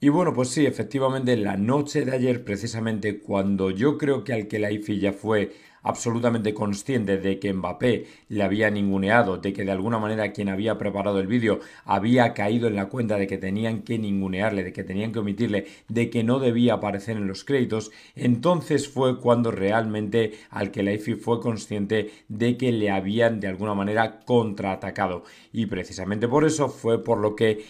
Y bueno, pues sí, efectivamente, la noche de ayer, precisamente cuando yo creo que al que la IFI ya fue absolutamente consciente de que Mbappé le había ninguneado, de que de alguna manera quien había preparado el vídeo había caído en la cuenta de que tenían que ningunearle, de que tenían que omitirle, de que no debía aparecer en los créditos, entonces fue cuando realmente al que IFI fue consciente de que le habían de alguna manera contraatacado. Y precisamente por eso fue por lo que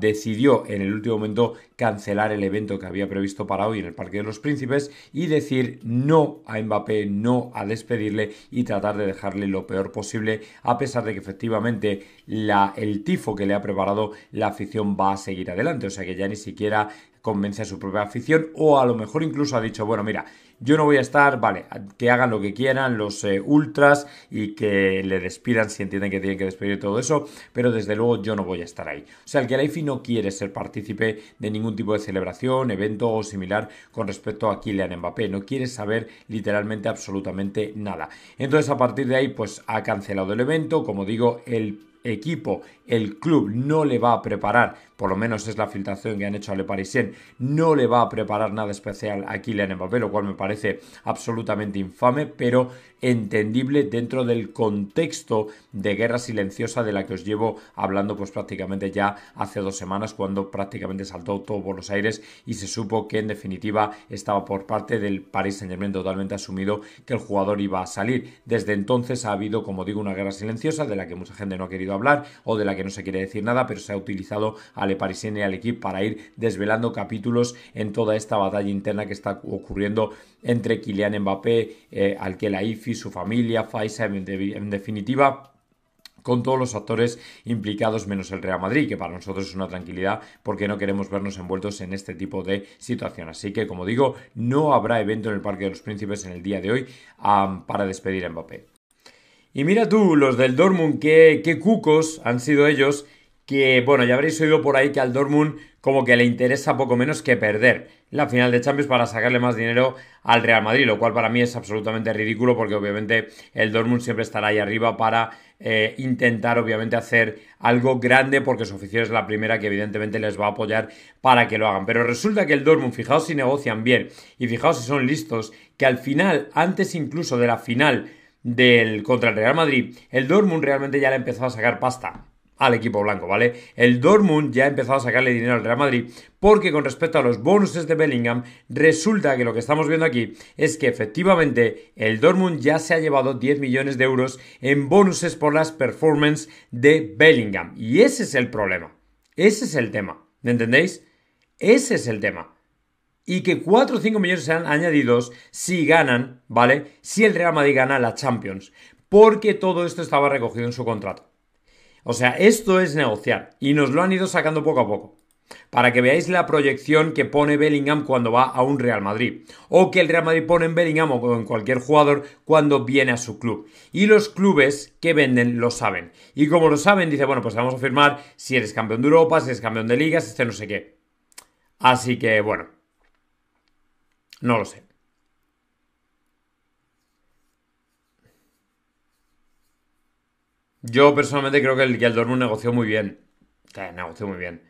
decidió en el último momento cancelar el evento que había previsto para hoy en el Parque de los Príncipes y decir no a Mbappé, no a despedirle y tratar de dejarle lo peor posible, a pesar de que efectivamente la, el tifo que le ha preparado la afición va a seguir adelante. O sea que ya ni siquiera convence a su propia afición o a lo mejor incluso ha dicho, bueno, mira, yo no voy a estar, vale, que hagan lo que quieran los eh, ultras y que le despidan si entienden que tienen que despedir todo eso, pero desde luego yo no voy a estar ahí. O sea, el ifi no quiere ser partícipe de ningún tipo de celebración, evento o similar con respecto a Kylian Mbappé, no quiere saber literalmente absolutamente nada. Entonces, a partir de ahí, pues ha cancelado el evento, como digo, el equipo, el club no le va a preparar, por lo menos es la filtración que han hecho a Le Parisien, no le va a preparar nada especial a Kylian Mbappé, lo cual me parece absolutamente infame, pero entendible dentro del contexto de guerra silenciosa de la que os llevo hablando pues prácticamente ya hace dos semanas cuando prácticamente saltó todo por los aires y se supo que en definitiva estaba por parte del Paris Saint Germain totalmente asumido que el jugador iba a salir. Desde entonces ha habido, como digo, una guerra silenciosa de la que mucha gente no ha querido hablar o de la que no se quiere decir nada, pero se ha utilizado a Le Parisien y al equipo para ir desvelando capítulos en toda esta batalla interna que está ocurriendo entre Kylian Mbappé, eh, y su familia, Faisa, en, definitiva con todos los actores implicados menos el Real Madrid, que para nosotros es una tranquilidad porque no queremos vernos envueltos en este tipo de situación. Así que, como digo, no habrá evento en el Parque de los Príncipes en el día de hoy para despedir a Mbappé. Y mira tú, los del Dortmund, qué, qué cucos han sido ellos que, bueno, ya habréis oído por ahí que al Dortmund como que le interesa poco menos que perder la final de Champions para sacarle más dinero al Real Madrid, lo cual para mí es absolutamente ridículo porque obviamente el Dortmund siempre estará ahí arriba para eh, intentar obviamente hacer algo grande porque su oficina es la primera que evidentemente les va a apoyar para que lo hagan. Pero resulta que el Dortmund, fijaos si negocian bien y fijaos si son listos, que al final, antes incluso de la final del contra el Real Madrid, el Dortmund realmente ya le ha empezado a sacar pasta al equipo blanco, ¿vale? El Dortmund ya ha empezado a sacarle dinero al Real Madrid porque con respecto a los bonuses de Bellingham, resulta que lo que estamos viendo aquí es que efectivamente el Dortmund ya se ha llevado 10 millones de euros en bonuses por las performances de Bellingham. Y ese es el problema. Ese es el tema. ¿Me entendéis? Ese es el tema y que 4 o 5 millones sean añadidos si ganan, ¿vale? Si el Real Madrid gana la Champions, porque todo esto estaba recogido en su contrato. O sea, esto es negociar y nos lo han ido sacando poco a poco. Para que veáis la proyección que pone Bellingham cuando va a un Real Madrid. O que el Real Madrid pone en Bellingham o en cualquier jugador cuando viene a su club. Y los clubes que venden lo saben. Y como lo saben, dice, bueno, pues vamos a firmar si eres campeón de Europa, si eres campeón de ligas, este no sé qué. Así que bueno, no lo sé. Yo personalmente creo que el, que negoció muy bien. negoció muy bien.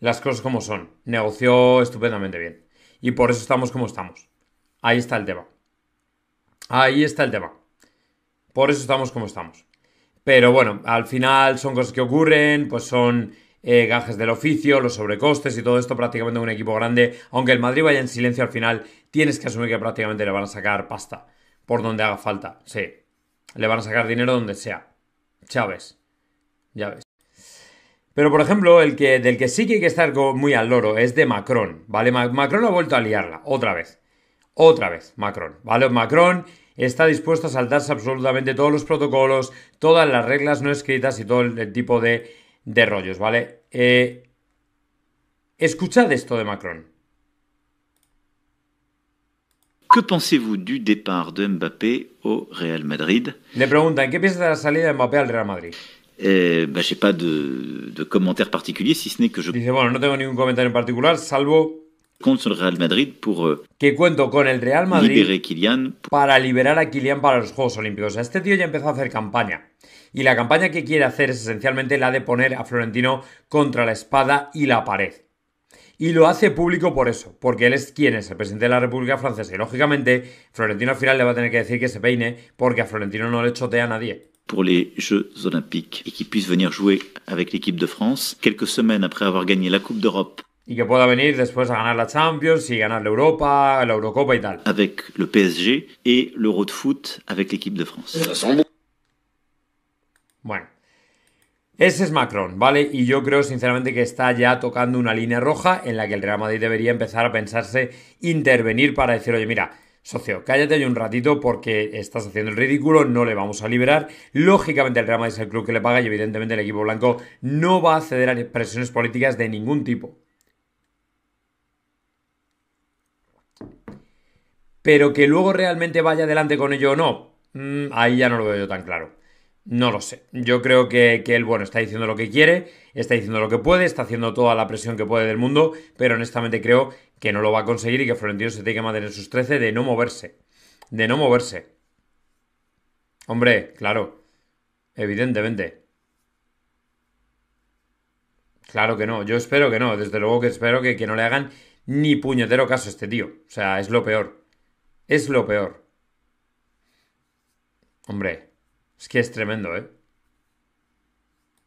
Las cosas como son. Negoció estupendamente bien. Y por eso estamos como estamos. Ahí está el tema. Ahí está el tema. Por eso estamos como estamos. Pero bueno, al final son cosas que ocurren, pues son eh, gajes del oficio, los sobrecostes y todo esto prácticamente un equipo grande. Aunque el Madrid vaya en silencio al final, tienes que asumir que prácticamente le van a sacar pasta por donde haga falta. Sí, le van a sacar dinero donde sea. Chávez, ya ves. Pero, por ejemplo, el que, del que sí que hay que estar muy al loro es de Macron, ¿vale? Macron ha vuelto a liarla, otra vez. Otra vez, Macron, ¿vale? Macron está dispuesto a saltarse absolutamente todos los protocolos, todas las reglas no escritas y todo el, tipo de, rollos, ¿vale? Eh, escuchad esto de Macron. Que pensez-vous du départ de Mbappé au Real Madrid Le preguntan, ¿qué de la salida de Mbappé al Real Madrid eh, n'ai bah, pas de, de commentaire particulier, si ce n'est que je. Dice, bueno, no pas de commentaire en particular, salvo compte sur le Real Madrid pour euh, que cuento con le Real Madrid libérer Kylian pour... para liberar a Kylian para los Juegos Olímpicos. este tío ya empezó a hacer campaña. Y la campaña que quiere hacer es essentiellement la de poner a Florentino contre la espada y la pared. y lo hace público por eso, porque él es quien es el presidente de la República Francesa. Y lógicamente, Florentino al final le va a tener que decir que se peine, porque a Florentino no le chotea a nadie. pour les Jeux olympiques et que pueda venir jouer avec l'équipe de France quelques semaines après avoir gagné la Coupe d'Europe. Y que pueda venir después a ganar la Champions y ganar la Europa, la Eurocopa y tal. Avec le PSG et l'Euro de foot avec l'équipe de France. Bueno, ese es Macron, ¿vale? Y yo creo sinceramente que está ya tocando una línea roja en la que el Real Madrid debería empezar a pensarse intervenir para decir, oye, mira, socio, cállate un ratito porque estás haciendo el ridículo, no le vamos a liberar. Lógicamente el Real Madrid es el club que le paga y evidentemente el equipo blanco no va a ceder a presiones políticas de ningún tipo. Pero que luego realmente vaya adelante con ello o no, mm, ahí ya no lo veo yo tan claro. No lo sé. Yo creo que, él, bueno, está diciendo lo que quiere, está diciendo lo que puede, está haciendo toda la presión que puede del mundo, pero honestamente creo que no lo va a conseguir y que Florentino se tiene que mantener sus 13 de no moverse. De no moverse. Hombre, claro. Evidentemente. Claro que no. Yo espero que no. Desde luego que espero que, que no le hagan ni puñetero caso a este tío. O sea, es lo peor. Es lo peor. Hombre, es que es tremendo, ¿eh?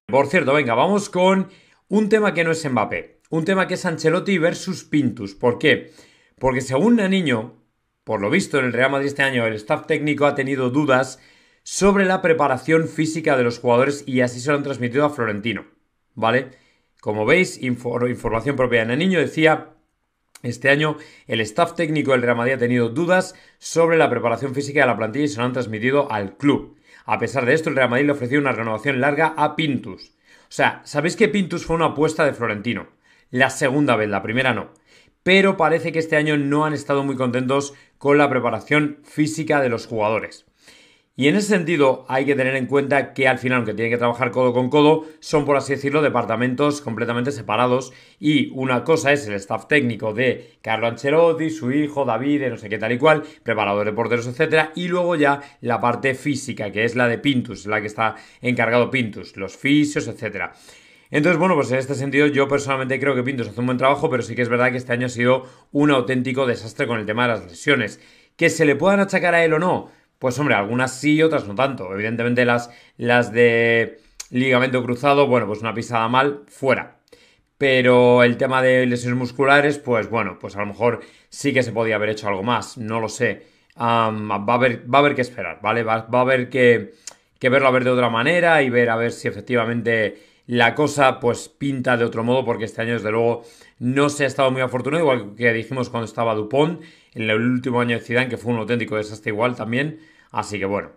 Por cierto, venga, vamos con un tema que no es Mbappé, un tema que es Ancelotti versus Pintus. ¿Por qué? Porque según Naniño, por lo visto en el Real Madrid este año, el staff técnico ha tenido dudas sobre la preparación física de los jugadores y así se lo han transmitido a Florentino. ¿Vale? Como veis, información propia de Naniño decía este año el staff técnico del Real Madrid ha tenido dudas sobre la preparación física de la plantilla y se lo han transmitido al club. A pesar de esto, el Real Madrid le ofreció una renovación larga a Pintus. O sea, sabéis que Pintus fue una apuesta de Florentino. La segunda vez, la primera no. Pero parece que este año no han estado muy contentos con la preparación física de los jugadores. Y en ese sentido hay que tener en cuenta que al final, aunque tienen que trabajar codo con codo, son, por así decirlo, departamentos completamente separados. Y una cosa es el staff técnico de Carlo Ancelotti, su hijo, David, no sé qué tal y cual, preparadores porteros, etc. Y luego ya la parte física, que es la de Pintus, la que está encargado Pintus, los fisios, etc. Entonces, bueno, pues en este sentido yo personalmente creo que Pintus hace un buen trabajo, pero sí que es verdad que este año ha sido un auténtico desastre con el tema de las lesiones. Que se le puedan achacar a él o no, pues hombre, algunas sí, otras no tanto. Evidentemente las, las de ligamento cruzado, bueno, pues una pisada mal, fuera. Pero el tema de lesiones musculares, pues bueno, pues a lo mejor sí que se podía haber hecho algo más, no lo sé. va, a haber, va a haber que esperar, ¿vale? Va, a haber que, que, verlo a ver de otra manera y ver a ver si efectivamente la cosa pues pinta de otro modo, porque este año desde luego no se ha estado muy afortunado, igual que dijimos cuando estaba Dupont, en el último año de Zidane, que fue un auténtico desastre igual también. Así que bueno.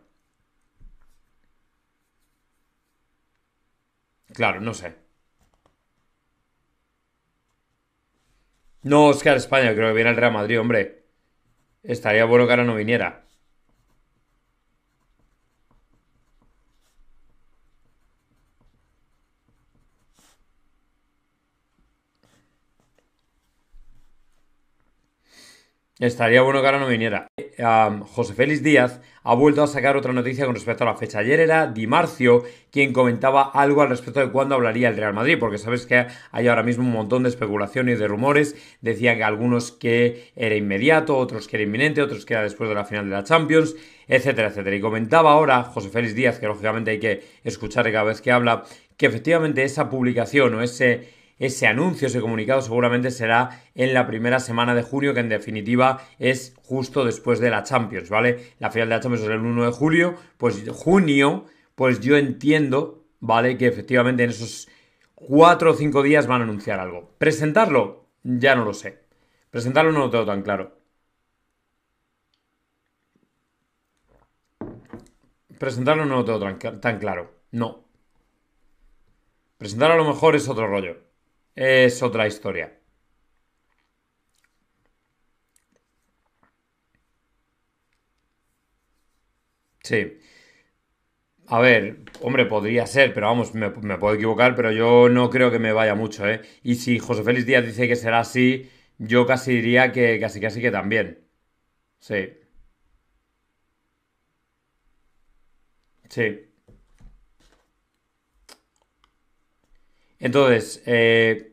Claro, no sé. No, Oscar España, creo que viene el Real Madrid, hombre. Estaría bueno que ahora no viniera. Estaría bueno que ahora no viniera. José Félix Díaz ha vuelto a sacar otra noticia con respecto a la fecha. Ayer era Di Marcio quien comentaba algo al respecto de cuándo hablaría el Real Madrid, porque sabes que hay ahora mismo un montón de especulaciones y de rumores. Decían que algunos que era inmediato, otros que era inminente, otros que era después de la final de la Champions, etcétera, etcétera. Y comentaba ahora José Félix Díaz, que lógicamente hay que escuchar cada vez que habla, que efectivamente esa publicación o ese ese anuncio, ese comunicado seguramente será en la primera semana de junio, que en definitiva es justo después de la Champions, ¿vale? La final de la Champions es el 1 de julio, pues junio, pues yo entiendo, ¿vale? Que efectivamente en esos 4 o 5 días van a anunciar algo. ¿Presentarlo? Ya no lo sé. Presentarlo no lo tengo tan claro. Presentarlo no lo tengo tan, tan claro. No. Presentarlo a lo mejor es otro rollo es otra historia. Sí. A ver, hombre, podría ser, pero vamos, me, puedo equivocar, pero yo no creo que me vaya mucho, ¿eh? Y si José Félix Díaz dice que será así, yo casi diría que casi casi que también. Sí. Sí. Entonces, eh,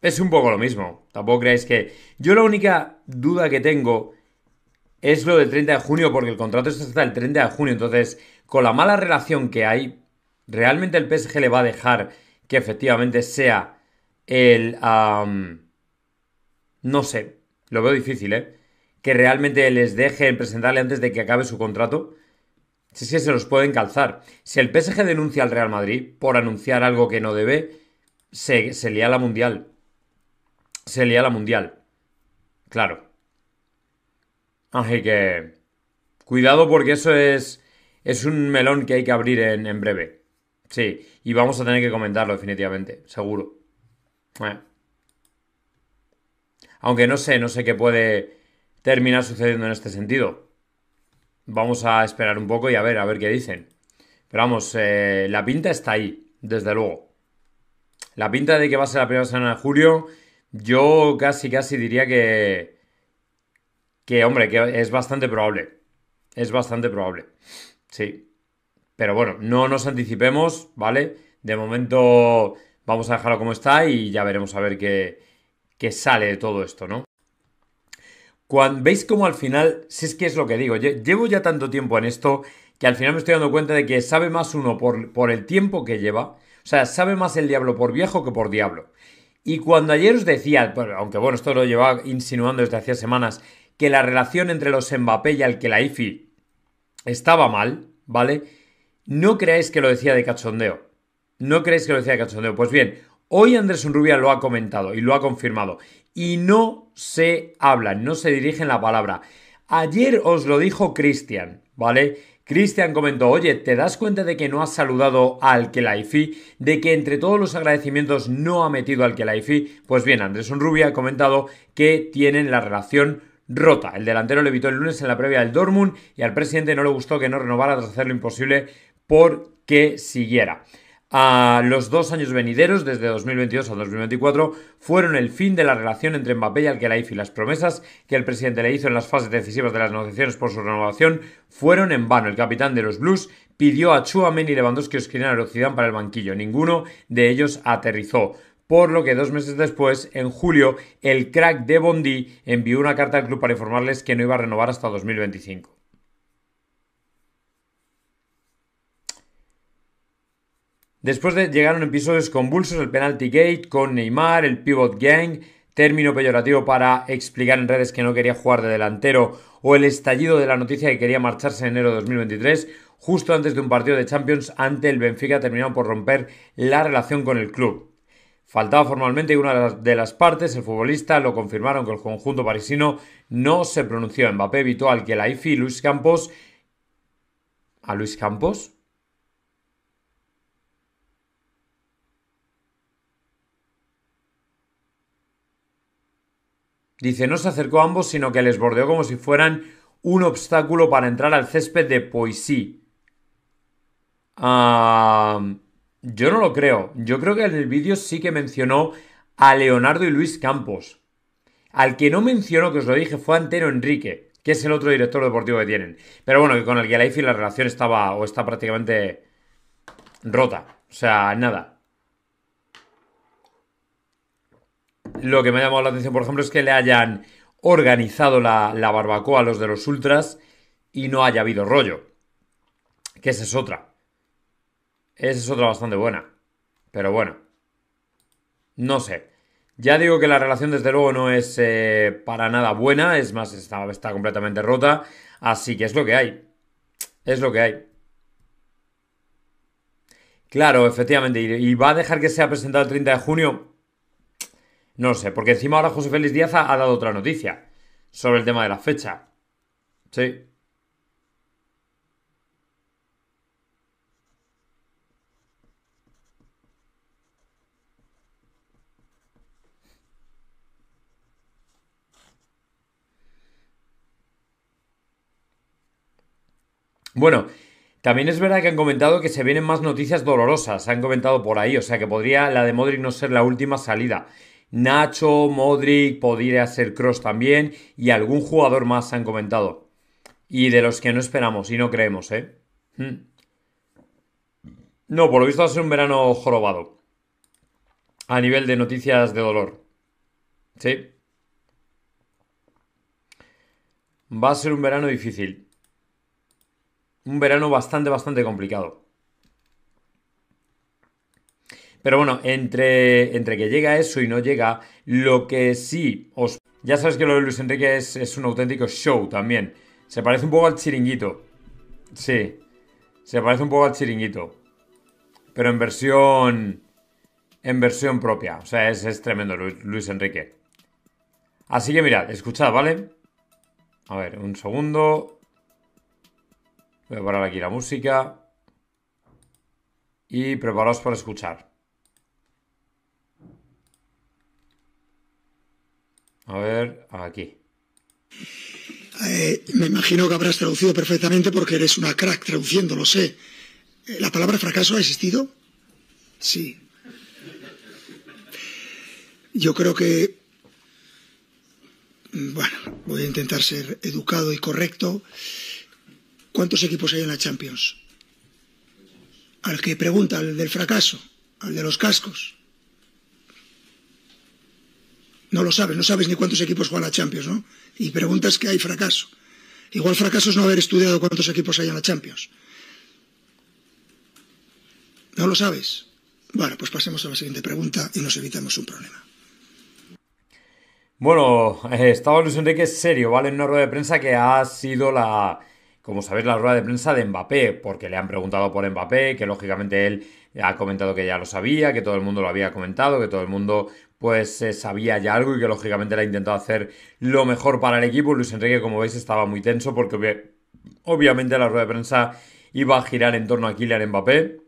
es un poco lo mismo. Tampoco creáis que. Yo la única duda que tengo es lo del 30 de junio, porque el contrato está hasta el 30 de junio. Entonces, con la mala relación que hay, ¿realmente el PSG le va a dejar que efectivamente sea el. no sé, lo veo difícil, ¿eh? Que realmente les deje presentarle antes de que acabe su contrato. Si es se los pueden calzar. Si el PSG denuncia al Real Madrid por anunciar algo que no debe, se, lía la mundial. Se lía la mundial. Claro. Así que. Cuidado porque eso es. Es un melón que hay que abrir en, breve. Sí, y vamos a tener que comentarlo definitivamente, seguro. Eh. Aunque no sé, no sé qué puede terminar sucediendo en este sentido. Vamos a esperar un poco y a ver, a ver qué dicen. Pero vamos, eh, la pinta está ahí, desde luego. La pinta de que va a ser la primera semana de julio, yo casi, casi diría que. Que, hombre, que es bastante probable. Es bastante probable. Sí. Pero bueno, no nos anticipemos, ¿vale? De momento vamos a dejarlo como está y ya veremos a ver qué, qué sale de todo esto, ¿no? Cuando, ¿Veis cómo al final, si es que es lo que digo, llevo ya tanto tiempo en esto que al final me estoy dando cuenta de que sabe más uno por, por el tiempo que lleva o sea, sabe más el diablo por viejo que por diablo. Y cuando ayer os decía, aunque bueno, esto lo llevaba insinuando desde hacía semanas, que la relación entre los Mbappé y el estaba mal, ¿vale? No creáis que lo decía de cachondeo. No creéis que lo decía de cachondeo. Pues bien, hoy Andrés Unrubia lo ha comentado y lo ha confirmado. Y no se hablan, no se dirigen la palabra. Ayer os lo dijo Cristian, ¿vale? Cristian comentó, oye, ¿te das cuenta de que no has saludado al Kelaifi? ¿De que entre todos los agradecimientos no ha metido al Kelaifi? Pues bien, Andrés Unrubia ha comentado que tienen la relación rota. El delantero le evitó el lunes en la previa del Dortmund y al presidente no le gustó que no renovara tras hacer lo imposible porque siguiera a los dos años venideros, desde 2022 a 2024, fueron el fin de la relación entre Mbappé y al y las promesas que el presidente le hizo en las fases decisivas de las negociaciones por su renovación fueron en vano. El capitán de los Blues pidió a y Lewandowski, Skriniar al Occidente para el banquillo. Ninguno de ellos aterrizó por lo que dos meses después, en julio, el crack de Bondi envió una carta al club para informarles que no iba a renovar hasta 2025. Después de, llegaron episodios convulsos, el penalty gate con Neymar, el pivot gang, término peyorativo para explicar en redes que no quería jugar de delantero o el estallido de la noticia que quería marcharse en enero de 2023, justo antes de un partido de Champions ante el Benfica terminado por romper la relación con el club. Faltaba formalmente una de las partes, el futbolista lo confirmaron que el conjunto parisino no se pronunció. Mbappé evitó al que la IFI Luis Campos. ¿A Luis Campos? Dice, no se acercó a ambos, sino que les bordeó como si fueran un obstáculo para entrar al césped de Poissy. yo no lo creo. Yo creo que en el vídeo sí que mencionó a Leonardo y Luis Campos. Al que no mencionó, que os lo dije, fue Antero Enrique, que es el otro director deportivo que tienen. Pero bueno, con el que la relación estaba o está prácticamente rota. O sea, nada. Lo que me ha llamado la atención, por ejemplo, es que le hayan organizado la, barbacoa a los de los ultras y no haya habido rollo. Que esa es otra. Esa es otra bastante buena. Pero bueno. No sé. Ya digo que la relación desde luego no es eh, para nada buena. Es más, está, está completamente rota. Así que es lo que hay. Es lo que hay. Claro, efectivamente. ¿Y va a dejar que sea presentado el 30 de junio? No sé, porque encima ahora José Félix Díaz ha, dado otra noticia sobre el tema de la fecha. Sí. Bueno, también es verdad que han comentado que se vienen más noticias dolorosas, han comentado por ahí, o sea que podría la de Modric no ser la última salida. Nacho, Modric, podría ser Cross también y algún jugador más se han comentado. Y de los que no esperamos y no creemos, ¿eh? Hmm. No, por lo visto va a ser un verano jorobado. A nivel de noticias de dolor. Sí. Va a ser un verano difícil. Un verano bastante, bastante complicado. Pero bueno, entre, entre que llega eso y no llega, lo que sí os... Ya sabéis que lo de Luis Enrique es, un auténtico show también. Se parece un poco al chiringuito. Sí. Se parece un poco al chiringuito. Pero en versión... En versión propia. O sea, es, tremendo Luis, Luis Enrique. Así que mirad, escuchad, ¿vale? A ver, un segundo. Voy a parar aquí la música. Y preparaos para escuchar. A ver, aquí. Eh, me imagino que habrás traducido perfectamente porque eres una crack traduciendo, lo sé. Eh, ¿La palabra fracaso ha existido? Sí. Yo creo que... Mm, bueno, voy a intentar ser educado y correcto. ¿Cuántos equipos hay en la Champions? Al que pregunta, al del fracaso, al de los cascos no lo sabes, no sabes ni cuántos equipos juegan a Champions, ¿no? Y preguntas que hay fracaso. Igual fracaso es no haber estudiado cuántos equipos hay en la Champions. ¿No lo sabes? Bueno, pues pasemos a la siguiente pregunta y nos evitamos un problema. Bueno, eh, estaba que es serio, ¿vale? En una rueda de prensa que ha sido la, como sabéis, la rueda de prensa de Mbappé, porque le han preguntado por Mbappé, que lógicamente él ha comentado que ya lo sabía, que todo el mundo lo había comentado, que todo el mundo pues eh, sabía ya algo y que lógicamente le ha intentado hacer lo mejor para el equipo. Luis Enrique, como veis, estaba muy tenso porque obviamente la rueda de prensa iba a girar en torno a Kylian Mbappé.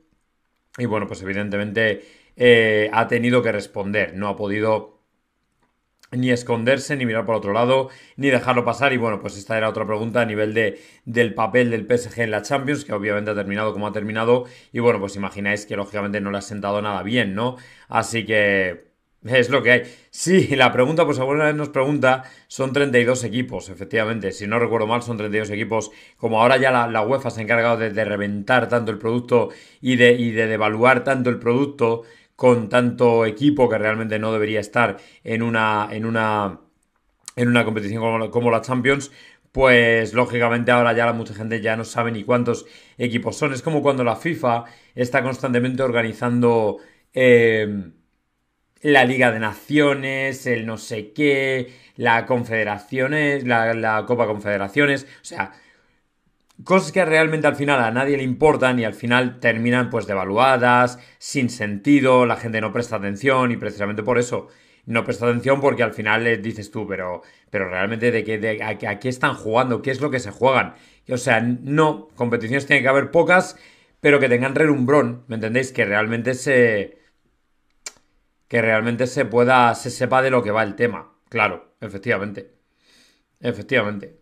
Y bueno, pues evidentemente eh, ha tenido que responder, no ha podido ni esconderse, ni mirar por otro lado, ni dejarlo pasar. Y bueno, pues esta era otra pregunta a nivel de, del papel del PSG en la Champions, que obviamente ha terminado como ha terminado. Y bueno, pues imagináis que lógicamente no le ha sentado nada bien, ¿no? Así que es lo que hay. Sí, la pregunta, pues alguna vez nos pregunta, son 32 equipos, efectivamente. Si no recuerdo mal, son 32 equipos. Como ahora ya la, UEFA se ha encargado de, reventar tanto el producto y de, devaluar tanto el producto con tanto equipo que realmente no debería estar en una, en una, en una competición como la, Champions, pues lógicamente ahora ya mucha gente ya no sabe ni cuántos equipos son. Es como cuando la FIFA está constantemente organizando... Eh, la Liga de Naciones, el no sé qué, la Confederaciones, la, Copa Confederaciones, o sea, cosas que realmente al final a nadie le importan y al final terminan pues devaluadas, sin sentido, la gente no presta atención y precisamente por eso no presta atención porque al final les dices tú, pero, pero realmente de, qué, de a, qué están jugando, qué es lo que se juegan. O sea, no, competiciones tienen que haber pocas, pero que tengan relumbrón, ¿me entendéis? Que realmente se, que realmente se pueda, se sepa de lo que va el tema. Claro, efectivamente. Efectivamente.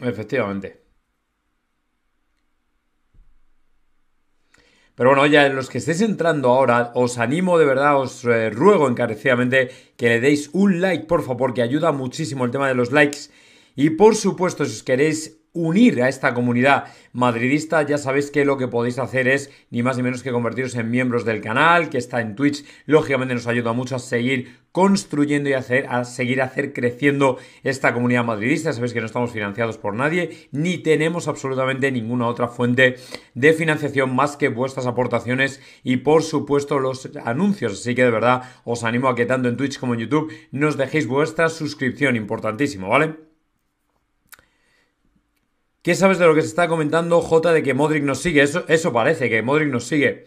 Efectivamente. Pero bueno, ya los que estéis entrando ahora, os animo de verdad, os eh, ruego encarecidamente que le deis un like, por favor, que ayuda muchísimo el tema de los likes. Y por supuesto, si os queréis unir a esta comunidad madridista, ya sabéis que lo que podéis hacer es ni más ni menos que convertiros en miembros del canal, que está en Twitch, lógicamente nos ayuda mucho a seguir construyendo y a seguir hacer creciendo esta comunidad madridista. Sabéis que no estamos financiados por nadie, ni tenemos absolutamente ninguna otra fuente de financiación más que vuestras aportaciones y por supuesto los anuncios. Así que de verdad os animo a que tanto en Twitch como en YouTube nos dejéis vuestra suscripción, importantísimo, ¿vale? ¿Qué sabes de lo que se está comentando, J, de que Modric nos sigue? Eso, eso parece, que Modric nos sigue.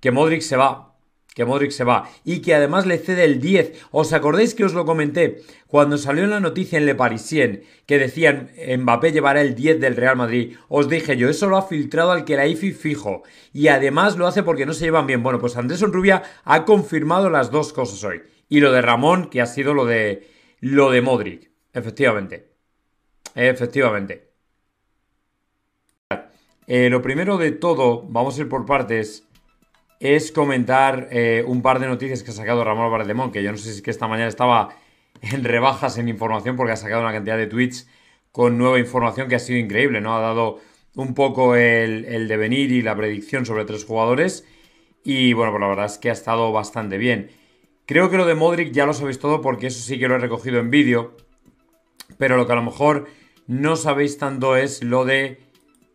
Que Modric se va. Que Modric se va. Y que además le cede el 10. ¿Os acordáis que os lo comenté? Cuando salió en la noticia en Le Parisien que decían Mbappé llevará el 10 del Real Madrid. Os dije yo, eso lo ha filtrado al que la IFI fijo. Y además lo hace porque no se llevan bien. Bueno, pues Andrés Rubia ha confirmado las dos cosas hoy. Y lo de Ramón, que ha sido lo de, lo de Modric. Efectivamente. Efectivamente. Eh, lo primero de todo, vamos a ir por partes, es comentar eh, un par de noticias que ha sacado Ramón Valdemón que yo no sé si es que esta mañana estaba en rebajas en información porque ha sacado una cantidad de tweets con nueva información que ha sido increíble, ¿no? Ha dado un poco el, el devenir y la predicción sobre tres jugadores y bueno, pues la verdad es que ha estado bastante bien. Creo que lo de Modric ya lo sabéis todo porque eso sí que lo he recogido en vídeo, pero lo que a lo mejor no sabéis tanto es lo de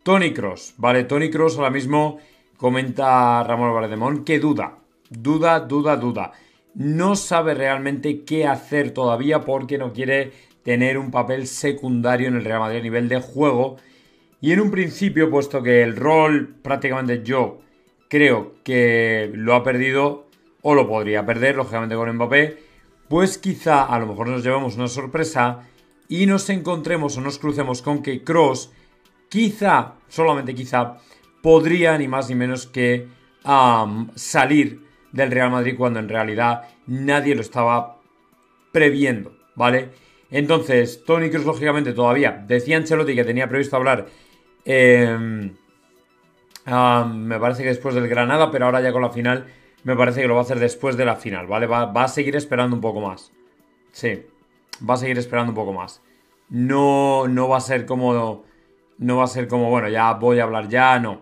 Tony Cross, ¿vale? Tony Cross ahora mismo comenta Ramón Valdemón que duda, duda, duda, duda. No sabe realmente qué hacer todavía porque no quiere tener un papel secundario en el Real Madrid a nivel de juego. Y en un principio, puesto que el rol prácticamente yo creo que lo ha perdido o lo podría perder, lógicamente con Mbappé, pues quizá a lo mejor nos llevamos una sorpresa y nos encontremos o nos crucemos con que Cross quizá, solamente quizá, podría ni más ni menos que salir del Real Madrid cuando en realidad nadie lo estaba previendo, ¿vale? Entonces, Tony Cruz, lógicamente, todavía decía Ancelotti que tenía previsto hablar. Em, me parece que después del Granada, pero ahora ya con la final, me parece que lo va a hacer después de la final, ¿vale? Va, va a seguir esperando un poco más. Sí, va a seguir esperando un poco más. No, no va a ser como no va a ser como, bueno, ya voy a hablar ya, no.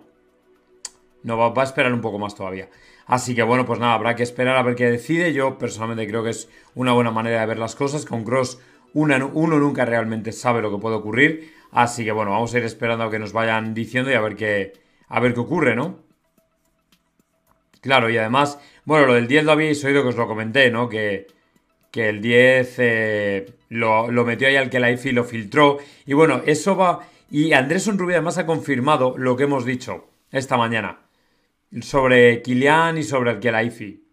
No va, a esperar un poco más todavía. Así que bueno, pues nada, habrá que esperar a ver qué decide. Yo personalmente creo que es una buena manera de ver las cosas. Con Cross uno nunca realmente sabe lo que puede ocurrir. Así que bueno, vamos a ir esperando a que nos vayan diciendo y a ver qué, a ver qué ocurre, ¿no? Claro, y además, bueno, lo del 10 lo habéis oído que os lo comenté, ¿no? Que, el 10 eh, lo, lo, metió ahí al que la IFI lo filtró. Y bueno, eso va. Y Andrés Onrubia además ha confirmado lo que hemos dicho esta mañana sobre Kilian y sobre el Kelaifi.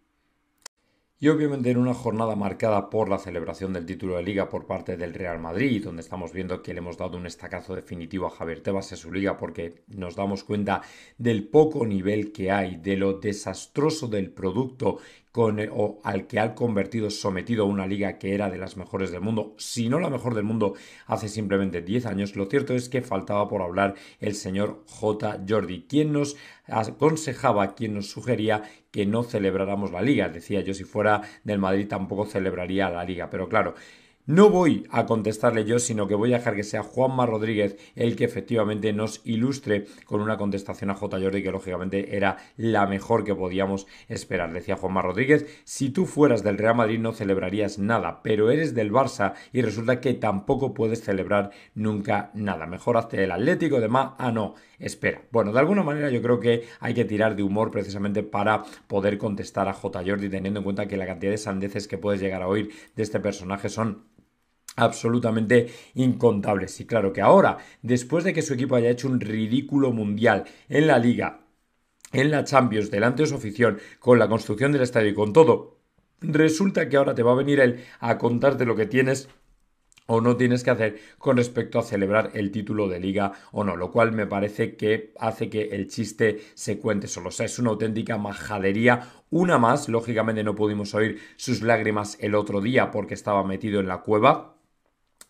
Y obviamente en una jornada marcada por la celebración del título de liga por parte del Real Madrid, donde estamos viendo que le hemos dado un estacazo definitivo a Javier Tebas en su liga porque nos damos cuenta del poco nivel que hay, de lo desastroso del producto eh, o al que ha convertido, sometido a una liga que era de las mejores del mundo, si no la mejor del mundo, hace simplemente 10 años, lo cierto es que faltaba por hablar el señor J. Jordi, quien nos aconsejaba, quien nos sugería que no celebráramos la liga. Decía yo, si fuera del Madrid tampoco celebraría la liga, pero claro. No voy a contestarle yo, sino que voy a dejar que sea Juanma Rodríguez el que efectivamente nos ilustre con una contestación a J. Jordi que lógicamente era la mejor que podíamos esperar. Decía Juanma Rodríguez, si tú fueras del Real Madrid no celebrarías nada, pero eres del Barça y resulta que tampoco puedes celebrar nunca nada. Mejor hazte el Atlético, más ah no, espera. Bueno, de alguna manera yo creo que hay que tirar de humor precisamente para poder contestar a J. Jordi teniendo en cuenta que la cantidad de sandeces que puedes llegar a oír de este personaje son absolutamente incontables. Y claro que ahora, después de que su equipo haya hecho un ridículo mundial en la liga, en la Champions, delante de su afición, con la construcción del estadio y con todo, resulta que ahora te va a venir él a contarte lo que tienes o no tienes que hacer con respecto a celebrar el título de liga o no, lo cual me parece que hace que el chiste se cuente solo. O sea, es una auténtica majadería. Una más, lógicamente no pudimos oír sus lágrimas el otro día porque estaba metido en la cueva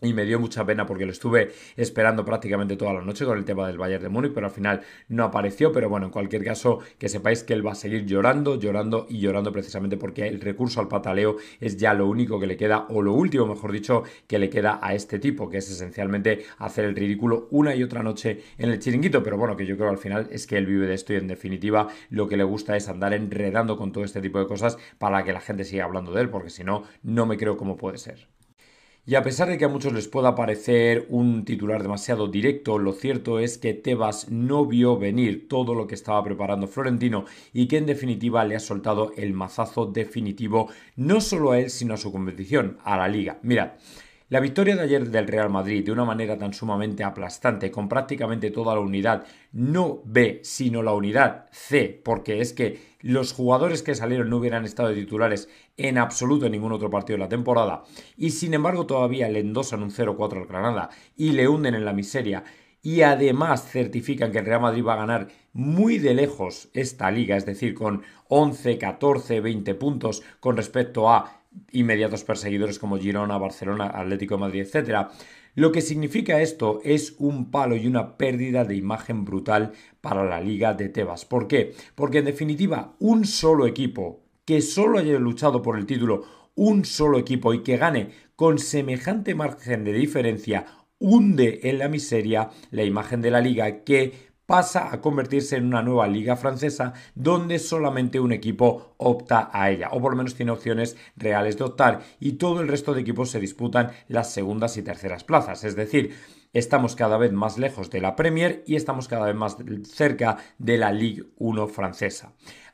y me dio mucha pena porque lo estuve esperando prácticamente toda la noche con el tema del Bayern de Múnich, pero al final no apareció. Pero bueno, en cualquier caso, que sepáis que él va a seguir llorando, llorando y llorando precisamente porque el recurso al pataleo es ya lo único que le queda, o lo último, mejor dicho, que le queda a este tipo, que es esencialmente hacer el ridículo una y otra noche en el chiringuito. Pero bueno, que yo creo al final es que él vive de esto y en definitiva lo que le gusta es andar enredando con todo este tipo de cosas para que la gente siga hablando de él, porque si no, no me creo cómo puede ser. Y a pesar de que a muchos les pueda parecer un titular demasiado directo, lo cierto es que Tebas no vio venir todo lo que estaba preparando Florentino y que en definitiva le ha soltado el mazazo definitivo no solo a él, sino a su competición, a la liga. Mira, la victoria de ayer del Real Madrid de una manera tan sumamente aplastante, con prácticamente toda la unidad, no B, sino la unidad C, porque es que los jugadores que salieron no hubieran estado titulares en absoluto en ningún otro partido de la temporada, y sin embargo todavía le endosan un 0-4 al Granada y le hunden en la miseria, y además certifican que el Real Madrid va a ganar muy de lejos esta liga, es decir, con 11, 14, 20 puntos con respecto a inmediatos perseguidores como Girona, Barcelona, Atlético Madrid, etc. Lo que significa esto es un palo y una pérdida de imagen brutal para la Liga de Tebas. ¿Por qué? Porque en definitiva, un solo equipo que solo haya luchado por el título, un solo equipo y que gane con semejante margen de diferencia hunde en la miseria la imagen de la liga que pasa a convertirse en una nueva liga francesa donde solamente un equipo opta a ella, o por lo menos tiene opciones reales de optar, y todo el resto de equipos se disputan las segundas y terceras plazas, es decir, estamos cada vez más lejos de la Premier y estamos cada vez más cerca de la Ligue 1 francesa.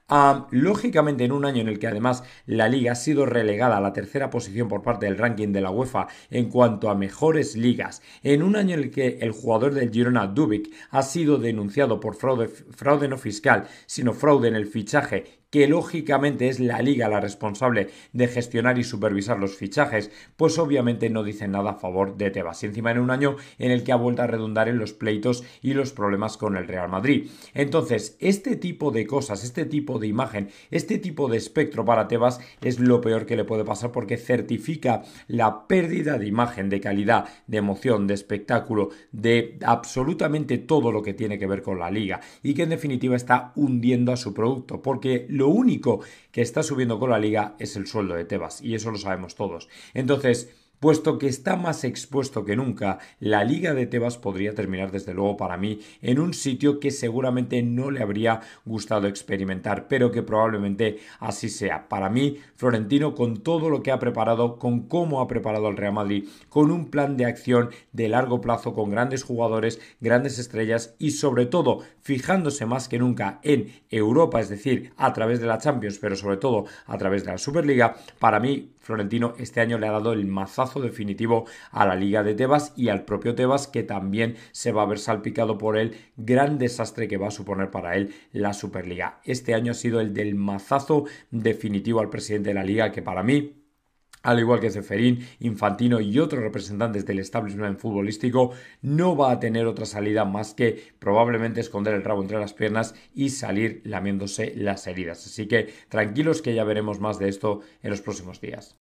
Ah, lógicamente, en un año en el que además la liga ha sido relegada a la tercera posición por parte del ranking de la UEFA en cuanto a mejores ligas, en un año en el que el jugador del Girona, Dubic, ha sido denunciado por fraude, fraude no fiscal, sino fraude en el fichaje que lógicamente es la liga la responsable de gestionar y supervisar los fichajes, pues obviamente no dice nada a favor de Tebas. Y encima en un año en el que ha vuelto a redundar en los pleitos y los problemas con el Real Madrid. Entonces, este tipo de cosas, este tipo de imagen, este tipo de espectro para Tebas es lo peor que le puede pasar porque certifica la pérdida de imagen, de calidad, de emoción, de espectáculo, de absolutamente todo lo que tiene que ver con la liga y que en definitiva está hundiendo a su producto porque lo único que está subiendo con la liga es el sueldo de Tebas y eso lo sabemos todos. Entonces, Puesto que está más expuesto que nunca, la Liga de Tebas podría terminar desde luego para mí en un sitio que seguramente no le habría gustado experimentar, pero que probablemente así sea. Para mí, Florentino, con todo lo que ha preparado, con cómo ha preparado al Real Madrid, con un plan de acción de largo plazo, con grandes jugadores, grandes estrellas y sobre todo fijándose más que nunca en Europa, es decir, a través de la Champions, pero sobre todo a través de la Superliga, para mí Florentino este año le ha dado el mazazo definitivo a la Liga de Tebas y al propio Tebas, que también se va a ver salpicado por el gran desastre que va a suponer para él la Superliga. Este año ha sido el del mazazo definitivo al presidente de la Liga, que para mí al igual que Zeferín, Infantino y otros representantes del establishment futbolístico, no va a tener otra salida más que probablemente esconder el rabo entre las piernas y salir lamiéndose las heridas. Así que tranquilos que ya veremos más de esto en los próximos días.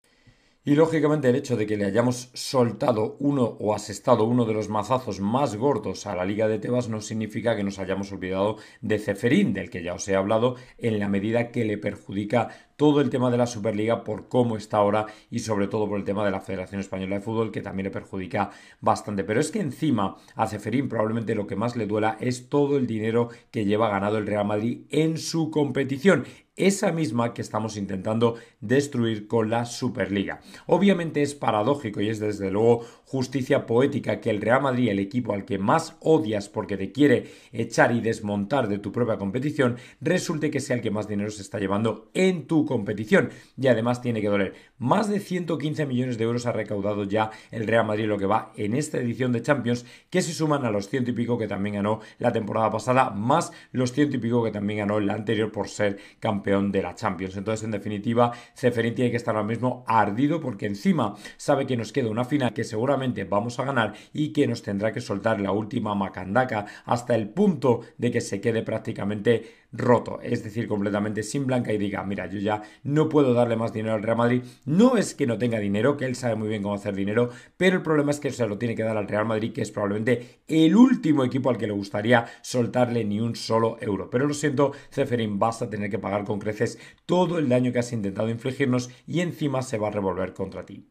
Y lógicamente el hecho de que le hayamos soltado uno o asestado uno de los mazazos más gordos a la Liga de Tebas no significa que nos hayamos olvidado de Ceferín, del que ya os he hablado, en la medida que le perjudica todo el tema de la Superliga por cómo está ahora y sobre todo por el tema de la Federación Española de Fútbol que también le perjudica bastante. Pero es que encima a Ceferín probablemente lo que más le duela es todo el dinero que lleva ganado el Real Madrid en su competición esa misma que estamos intentando destruir con la Superliga. Obviamente es paradójico y es desde luego justicia poética que el Real Madrid, el equipo al que más odias porque te quiere echar y desmontar de tu propia competición, resulte que sea el que más dinero se está llevando en tu competición. Y además tiene que doler. Más de 115 millones de euros ha recaudado ya el Real Madrid lo que va en esta edición de Champions, que se suman a los ciento y pico que también ganó la temporada pasada, más los ciento y pico que también ganó la anterior por ser campeón de la Champions. Entonces, en definitiva, Ceferín tiene que estar ahora mismo ardido porque encima sabe que nos queda una final que seguramente vamos a ganar y que nos tendrá que soltar la última macandaca hasta el punto de que se quede prácticamente roto, es decir, completamente sin blanca y diga, mira, yo ya no puedo darle más dinero al Real Madrid. No es que no tenga dinero, que él sabe muy bien cómo hacer dinero, pero el problema es que se lo tiene que dar al Real Madrid, que es probablemente el último equipo al que le gustaría soltarle ni un solo euro. Pero lo siento, Ceferin, vas a tener que pagar con creces todo el daño que has intentado infligirnos y encima se va a revolver contra ti.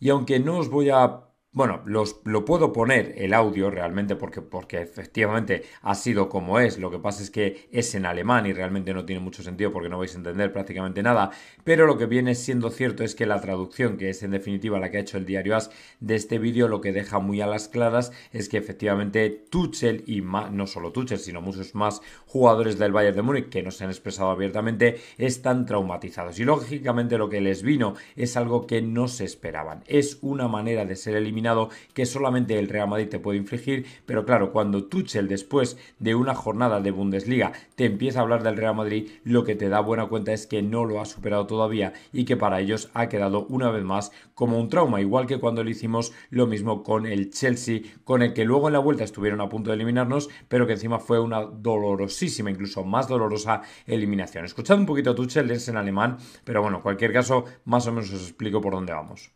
Y aunque no os voy a bueno, los, lo puedo poner el audio realmente porque, porque efectivamente ha sido como es. Lo que pasa es que es en alemán y realmente no tiene mucho sentido porque no vais a entender prácticamente nada. Pero lo que viene siendo cierto es que la traducción, que es en definitiva la que ha hecho el diario As de este vídeo, lo que deja muy a las claras es que efectivamente Tuchel y no solo Tuchel, sino muchos más jugadores del Bayern de Múnich que no se han expresado abiertamente están traumatizados. Y lógicamente lo que les vino es algo que no se esperaban. Es una manera de ser eliminados que solamente el Real Madrid te puede infligir, pero claro, cuando Tuchel después de una jornada de Bundesliga te empieza a hablar del Real Madrid, lo que te da buena cuenta es que no lo ha superado todavía y que para ellos ha quedado una vez más como un trauma, igual que cuando le hicimos lo mismo con el Chelsea, con el que luego en la vuelta estuvieron a punto de eliminarnos, pero que encima fue una dolorosísima, incluso más dolorosa eliminación. Escuchad un poquito a Tuchel, es en alemán, pero bueno, en cualquier caso, más o menos os explico por dónde vamos.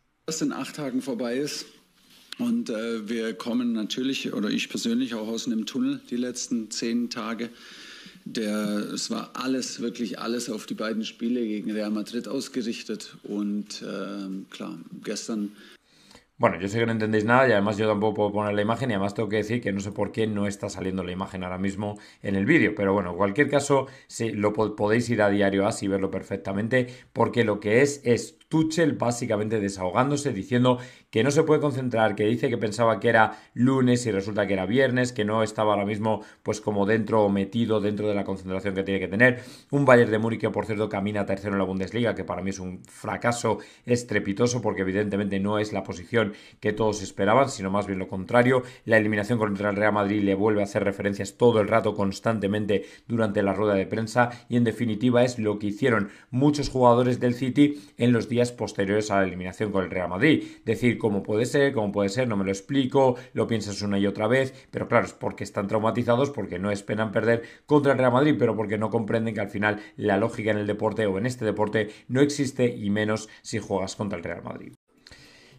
Und äh, wir kommen natürlich, oder ich persönlich auch aus einem Tunnel die letzten zehn Tage. Der, es war alles, wirklich alles auf die beiden Spiele gegen Real Madrid ausgerichtet. Und äh, klar, gestern Bueno, yo sé que no entendéis nada y además yo tampoco puedo poner la imagen y además tengo que decir que no sé por qué no está saliendo la imagen ahora mismo en el vídeo. Pero bueno, en cualquier caso, sí, lo po podéis ir a diario así verlo perfectamente porque lo que es es Tuchel básicamente desahogándose, diciendo que no se puede concentrar, que dice que pensaba que era lunes y resulta que era viernes, que no estaba ahora mismo pues como dentro o metido dentro de la concentración que tiene que tener. Un Bayern de Múnich que por cierto camina tercero en la Bundesliga, que para mí es un fracaso estrepitoso porque evidentemente no es la posición que todos esperaban, sino más bien lo contrario. La eliminación contra el Real Madrid le vuelve a hacer referencias todo el rato constantemente durante la rueda de prensa y en definitiva es lo que hicieron muchos jugadores del City en los días posteriores a la eliminación con el Real Madrid. Decir cómo puede ser, cómo puede ser, no me lo explico, lo piensas una y otra vez, pero claro, es porque están traumatizados, porque no esperan perder contra el Real Madrid, pero porque no comprenden que al final la lógica en el deporte o en este deporte no existe y menos si juegas contra el Real Madrid.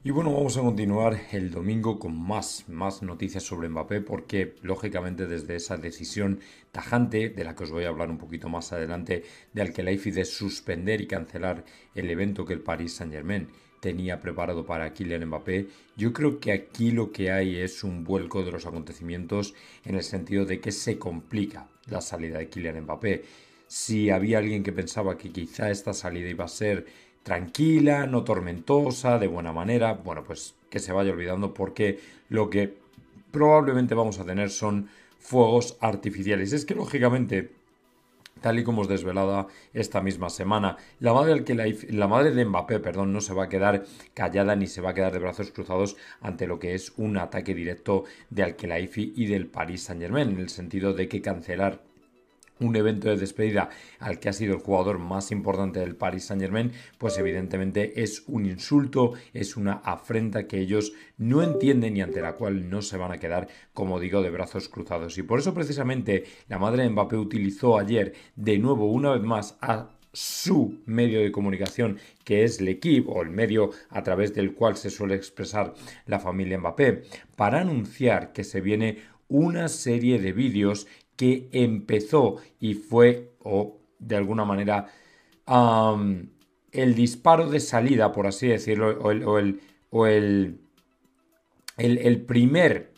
Y bueno, vamos a continuar el domingo con más, más noticias sobre Mbappé porque lógicamente desde esa decisión tajante, de la que os voy a hablar un poquito más adelante, de al de suspender y cancelar el evento que el Paris Saint-Germain tenía preparado para Kylian Mbappé, yo creo que aquí lo que hay es un vuelco de los acontecimientos en el sentido de que se complica la salida de Kylian Mbappé. Si había alguien que pensaba que quizá esta salida iba a ser tranquila, no tormentosa, de buena manera, bueno, pues que se vaya olvidando porque lo que probablemente vamos a tener son fuegos artificiales. Es que lógicamente tal y como os desvelaba esta misma semana. La madre, que la, madre de Mbappé perdón, no se va a quedar callada ni se va a quedar de brazos cruzados ante lo que es un ataque directo de Alquelaifi y del Paris Saint Germain, en el sentido de que cancelar un evento de despedida al que ha sido el jugador más importante del Paris Saint Germain, pues evidentemente es un insulto, es una afrenta que ellos no entienden y ante la cual no se van a quedar, como digo, de brazos cruzados. Y por eso precisamente la madre de Mbappé utilizó ayer de nuevo una vez más a su medio de comunicación que es equipo o el medio a través del cual se suele expresar la familia Mbappé para anunciar que se viene una serie de vídeos que empezó y fue, o de alguna manera, el disparo de salida, por así decirlo, o el, el, primer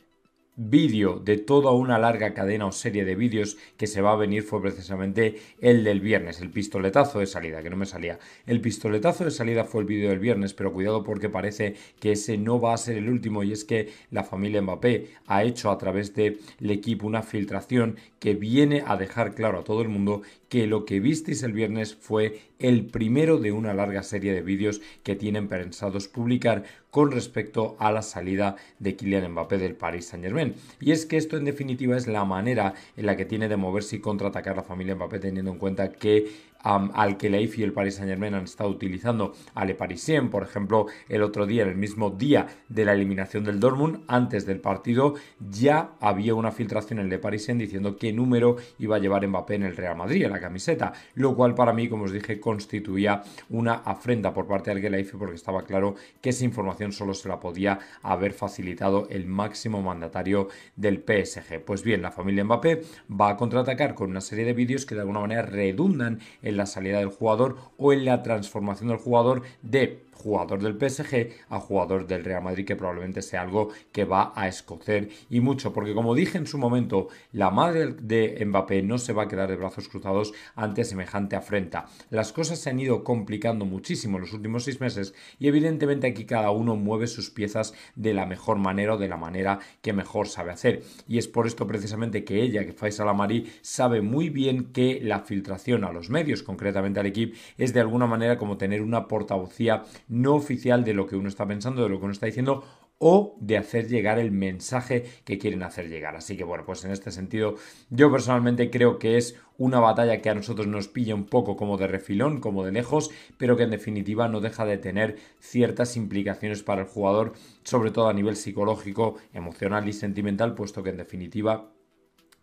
vídeo de toda una larga cadena o serie de vídeos que se va a venir fue precisamente el del viernes, el pistoletazo de salida, que no me salía. El pistoletazo de salida fue el vídeo del viernes, pero cuidado porque parece que ese no va a ser el último y es que la familia Mbappé ha hecho a través del equipo una filtración que viene a dejar claro a todo el mundo que lo que visteis el viernes fue el primero de una larga serie de vídeos que tienen pensados publicar con respecto a la salida de Kylian Mbappé del Paris Saint-Germain. Y es que esto en definitiva es la manera en la que tiene de moverse y contraatacar la familia Mbappé teniendo en cuenta que al que la y el Paris Saint Germain han estado utilizando al Le Parisien, por ejemplo, el otro día, en el mismo día de la eliminación del Dortmund, antes del partido ya había una filtración en Le Parisien diciendo qué número iba a llevar Mbappé en el Real Madrid, en la camiseta, lo cual para mí, como os dije, constituía una afrenta por parte del IFI porque estaba claro que esa información solo se la podía haber facilitado el máximo mandatario del PSG. Pues bien, la familia Mbappé va a contraatacar con una serie de vídeos que de alguna manera redundan en la salida del jugador o en la transformación del jugador de jugador del PSG a jugador del Real Madrid, que probablemente sea algo que va a escocer y mucho, porque como dije en su momento, la madre de Mbappé no se va a quedar de brazos cruzados ante semejante afrenta. Las cosas se han ido complicando muchísimo en los últimos seis meses y evidentemente aquí cada uno mueve sus piezas de la mejor manera o de la manera que mejor sabe hacer. Y es por esto precisamente que ella, que Faisal Amari, sabe muy bien que la filtración a los medios, concretamente al equipo, es de alguna manera como tener una portavocía no oficial de lo que uno está pensando, de lo que uno está diciendo o de hacer llegar el mensaje que quieren hacer llegar. Así que bueno, pues en este sentido yo personalmente creo que es una batalla que a nosotros nos pilla un poco como de refilón, como de lejos, pero que en definitiva no deja de tener ciertas implicaciones para el jugador, sobre todo a nivel psicológico, emocional y sentimental, puesto que en definitiva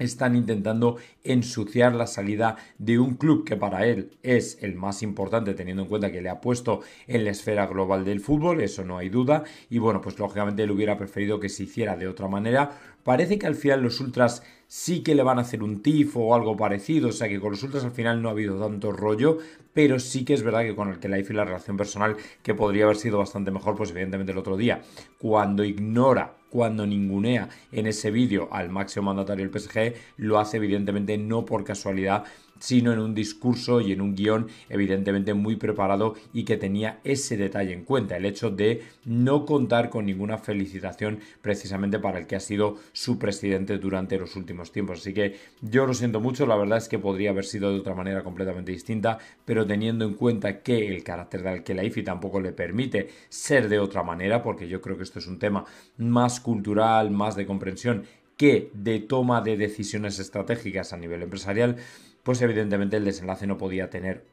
están intentando ensuciar la salida de un club que para él es el más importante teniendo en cuenta que le ha puesto en la esfera global del fútbol, eso no hay duda, y bueno, pues lógicamente él hubiera preferido que se hiciera de otra manera. Parece que al final los ultras sí que le van a hacer un tifo o algo parecido, o sea que con los ultras al final no ha habido tanto rollo, pero sí que es verdad que con el que la y la relación personal que podría haber sido bastante mejor, pues evidentemente el otro día, cuando ignora cuando ningunea en ese vídeo al máximo mandatario del PSG, lo hace evidentemente no por casualidad, sino en un discurso y en un guión evidentemente muy preparado y que tenía ese detalle en cuenta, el hecho de no contar con ninguna felicitación precisamente para el que ha sido su presidente durante los últimos tiempos. Así que yo lo siento mucho, la verdad es que podría haber sido de otra manera completamente distinta, pero teniendo en cuenta que el carácter del que la tampoco le permite ser de otra manera, porque yo creo que esto es un tema más cultural, más de comprensión que de toma de decisiones estratégicas a nivel empresarial, pues evidentemente el desenlace no podía tener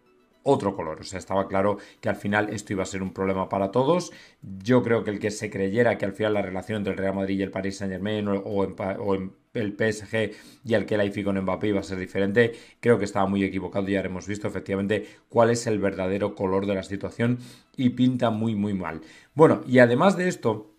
otro color. O sea, estaba claro que al final esto iba a ser un problema para todos. Yo creo que el que se creyera que al final la relación entre el Real Madrid y el Paris Saint Germain o, el PSG y el que la Ifi con Mbappé iba a ser diferente, creo que estaba muy equivocado. Ya hemos visto efectivamente cuál es el verdadero color de la situación y pinta muy, muy mal. Bueno, y además de esto,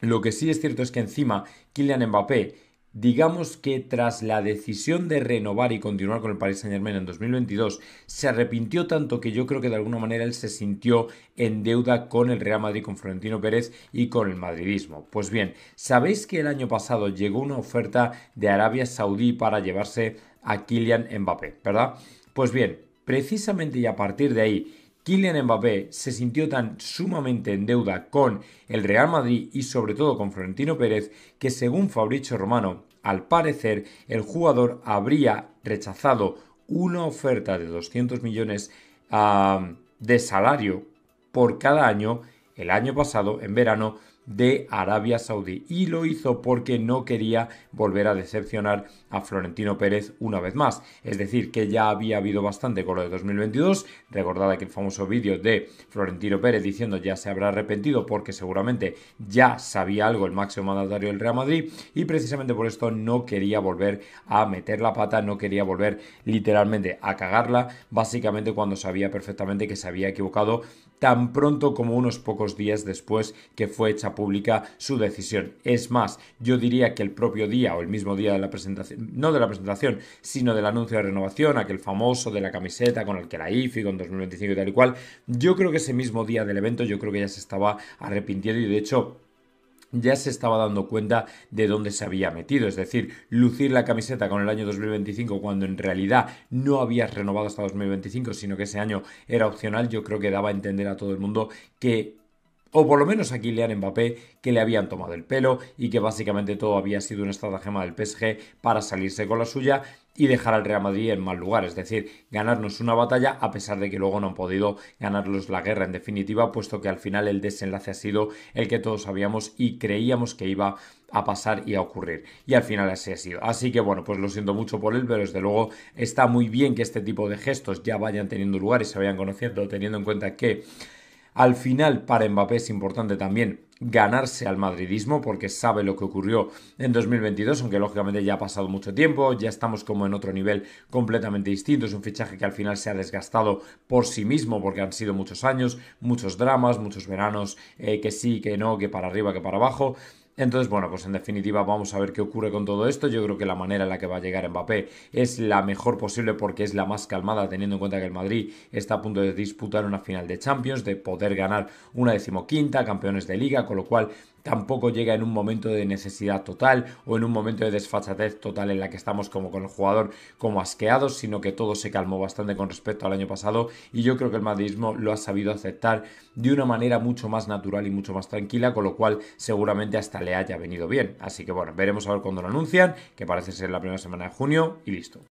lo que sí es cierto es que encima Kylian Mbappé digamos que tras la decisión de renovar y continuar con el Paris Saint Germain en 2022, se arrepintió tanto que yo creo que de alguna manera él se sintió en deuda con el Real Madrid, con Florentino Pérez y con el madridismo. Pues bien, ¿sabéis que el año pasado llegó una oferta de Arabia Saudí para llevarse a Kylian Mbappé, verdad? Pues bien, precisamente y a partir de ahí, Kylian Mbappé se sintió tan sumamente en deuda con el Real Madrid y sobre todo con Florentino Pérez que según Fabricio Romano, al parecer el jugador habría rechazado una oferta de 200 millones ah, de salario por cada año el año pasado en verano de Arabia Saudí y lo hizo porque no quería volver a decepcionar a Florentino Pérez una vez más. Es decir, que ya había habido bastante con lo de 2022. Recordad aquel famoso vídeo de Florentino Pérez diciendo ya se habrá arrepentido porque seguramente ya sabía algo el máximo mandatario del Real Madrid y precisamente por esto no quería volver a meter la pata, no quería volver literalmente a cagarla, básicamente cuando sabía perfectamente que se había equivocado tan pronto como unos pocos días después que fue hecha pública su decisión. Es más, yo diría que el propio día o el mismo día de la presentación, no de la presentación, sino del anuncio de renovación, aquel famoso de la camiseta con el que la IFI con 2025 y tal y cual, yo creo que ese mismo día del evento yo creo que ya se estaba arrepintiendo y de hecho ya se estaba dando cuenta de dónde se había metido. Es decir, lucir la camiseta con el año 2025 cuando en realidad no habías renovado hasta 2025, sino que ese año era opcional, yo creo que daba a entender a todo el mundo que o por lo menos a Kylian Mbappé, que le habían tomado el pelo y que básicamente todo había sido una estratagema del PSG para salirse con la suya y dejar al Real Madrid en mal lugar, es decir, ganarnos una batalla a pesar de que luego no han podido ganarlos la guerra en definitiva, puesto que al final el desenlace ha sido el que todos sabíamos y creíamos que iba a pasar y a ocurrir. Y al final así ha sido. Así que bueno, pues lo siento mucho por él, pero desde luego está muy bien que este tipo de gestos ya vayan teniendo lugar y se vayan conociendo, teniendo en cuenta que al final para Mbappé es importante también ganarse al madridismo porque sabe lo que ocurrió en 2022, aunque lógicamente ya ha pasado mucho tiempo, ya estamos como en otro nivel completamente distinto, es un fichaje que al final se ha desgastado por sí mismo porque han sido muchos años, muchos dramas, muchos veranos, eh, que sí, que no, que para arriba, que para abajo, entonces, bueno, pues en definitiva vamos a ver qué ocurre con todo esto. Yo creo que la manera en la que va a llegar Mbappé es la mejor posible porque es la más calmada teniendo en cuenta que el Madrid está a punto de disputar una final de Champions, de poder ganar una decimoquinta, campeones de liga, con lo cual tampoco llega en un momento de necesidad total o en un momento de desfachatez total en la que estamos como con el jugador como asqueados, sino que todo se calmó bastante con respecto al año pasado y yo creo que el madridismo lo ha sabido aceptar de una manera mucho más natural y mucho más tranquila, con lo cual seguramente hasta le haya venido bien. Así que bueno, veremos a ver cuando lo anuncian, que parece ser la primera semana de junio y listo.